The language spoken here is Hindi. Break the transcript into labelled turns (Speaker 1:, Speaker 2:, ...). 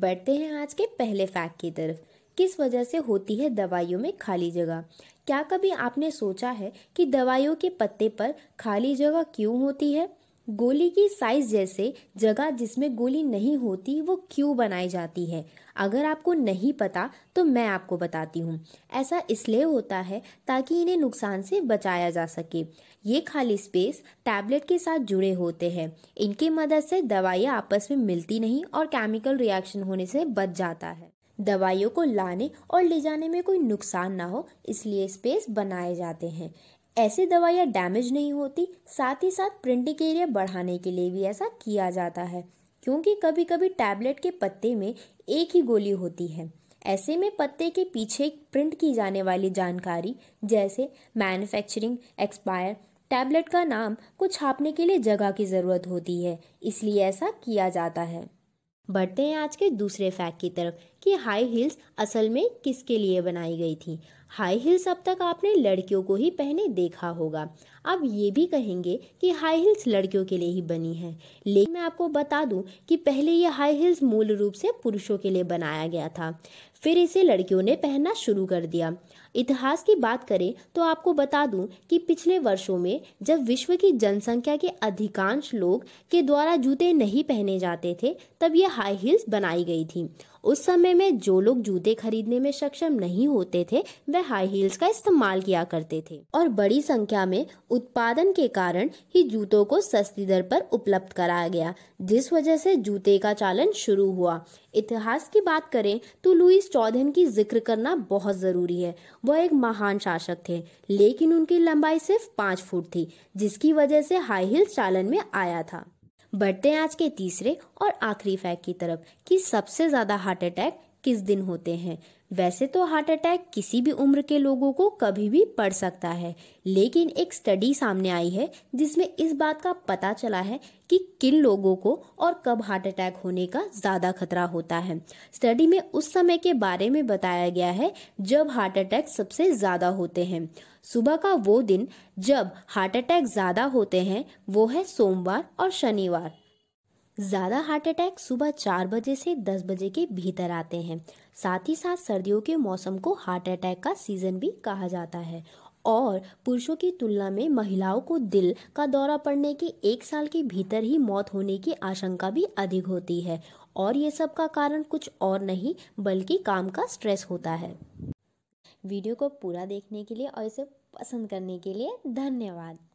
Speaker 1: बढ़ते हैं आज के पहले फैक्ट की तरफ किस वजह से होती है दवाइयों में खाली जगह क्या कभी आपने सोचा है कि दवाइयों के पत्ते पर खाली जगह क्यों होती है गोली की साइज जैसे जगह जिसमें गोली नहीं होती वो क्यों बनाई जाती है अगर आपको नहीं पता तो मैं आपको बताती हूँ ऐसा इसलिए होता है ताकि इन्हें नुकसान से बचाया जा सके ये खाली स्पेस टैबलेट के साथ जुड़े होते हैं इनकी मदद से दवाइयाँ आपस में मिलती नहीं और केमिकल रिएक्शन होने से बच जाता है दवाइयों को लाने और ले जाने में कोई नुकसान ना हो इसलिए स्पेस बनाए जाते हैं ऐसी दवाइयाँ डैमेज नहीं होती साथ ही साथ प्रिंटिंग एरिया बढ़ाने के लिए भी ऐसा किया जाता है क्योंकि कभी कभी टैबलेट के पत्ते में एक ही गोली होती है ऐसे में पत्ते के पीछे प्रिंट की जाने वाली जानकारी जैसे मैन्युफैक्चरिंग एक्सपायर टैबलेट का नाम को छापने के लिए जगह की ज़रूरत होती है इसलिए ऐसा किया जाता है बढ़ते हैं आज के दूसरे फैक्ट की तरफ कि हाई हील्स असल में किसके लिए बनाई गई थी हाई हील्स अब तक आपने लड़कियों को ही पहने देखा होगा आप ये भी कहेंगे कि हाई हील्स लड़कियों के लिए ही बनी है लेकिन मैं आपको बता दूं कि पहले ये हाई हील्स मूल रूप से पुरुषों के लिए बनाया गया था फिर इसे लड़कियों ने पहनना शुरू कर दिया इतिहास की बात करें तो आपको बता दूं कि पिछले वर्षों में जब विश्व की जनसंख्या के अधिकांश लोग के द्वारा जूते नहीं पहने जाते थे तब ये हाई हील्स बनाई गई थी उस समय में जो लोग जूते खरीदने में सक्षम नहीं होते थे वह हाई हील्स का इस्तेमाल किया करते थे और बड़ी संख्या में उत्पादन के कारण ही जूतों को सस्ती दर पर उपलब्ध कराया गया जिस वजह से जूते का चालन शुरू हुआ इतिहास की बात करें तो लुईस चौधन की जिक्र करना बहुत ज़रूरी है वह एक महान शासक थे लेकिन उनकी लंबाई सिर्फ पाँच फुट थी जिसकी वजह से हाई हील्स चालन में आया था बढ़ते हैं आज के तीसरे और आखिरी फैक्ट की तरफ कि सबसे ज़्यादा हार्ट अटैक किस दिन होते हैं वैसे तो हार्ट अटैक किसी भी उम्र के लोगों को कभी भी पड़ सकता है लेकिन एक स्टडी सामने आई है जिसमें इस बात का पता चला है कि किन लोगों को और कब हार्ट अटैक होने का ज़्यादा खतरा होता है स्टडी में उस समय के बारे में बताया गया है जब हार्ट अटैक सबसे ज़्यादा होते हैं सुबह का वो दिन जब हार्ट अटैक ज़्यादा होते हैं वो है सोमवार और शनिवार ज़्यादा हार्ट अटैक सुबह चार बजे से दस बजे के भीतर आते हैं साथ ही साथ सर्दियों के मौसम को हार्ट अटैक का सीज़न भी कहा जाता है और पुरुषों की तुलना में महिलाओं को दिल का दौरा पड़ने के एक साल के भीतर ही मौत होने की आशंका भी अधिक होती है और ये सब का कारण कुछ और नहीं बल्कि काम का स्ट्रेस होता है वीडियो को पूरा देखने के लिए और इसे पसंद करने के लिए धन्यवाद